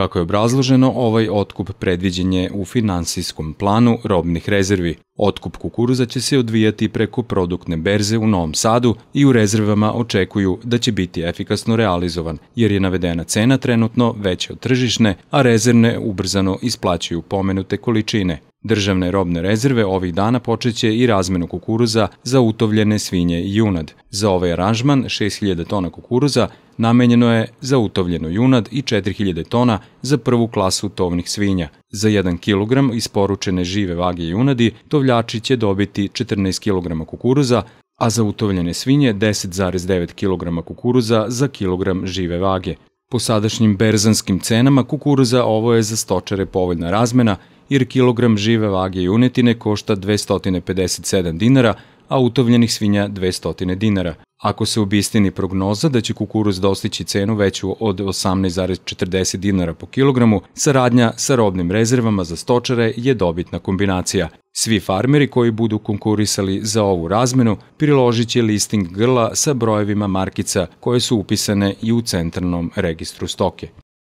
Kako je obrazloženo, ovaj otkup predviđen je u finansijskom planu robnih rezervi. Otkup kukuruza će se odvijati preko produktne berze u Novom Sadu i u rezervama očekuju da će biti efikasno realizovan, jer je navedena cena trenutno veća od tržišne, a rezervne ubrzano isplaćaju pomenute količine – Državne robne rezerve ovih dana počeće i razmenu kukuruza za utovljene svinje i junad. Za ovaj aranžman 6000 tona kukuruza namenjeno je za utovljenu junad i 4000 tona za prvu klasu tovnih svinja. Za 1 kg isporučene žive vage junadi tovljači će dobiti 14 kg kukuruza, a za utovljene svinje 10,9 kg kukuruza za kilogram žive vage. Po sadašnjim berzanskim cenama kukuruza ovo je za stočare povoljna razmena jer kilogram žive vage junetine košta 257 dinara, a utovljenih svinja 200 dinara. Ako se obistini prognoza da će kukuruz dostići cenu veću od 18,40 dinara po kilogramu, saradnja sa robnim rezervama za stočare je dobitna kombinacija. Svi farmeri koji budu konkurisali za ovu razmenu priložit će listing grla sa brojevima markica koje su upisane i u centralnom registru stoke.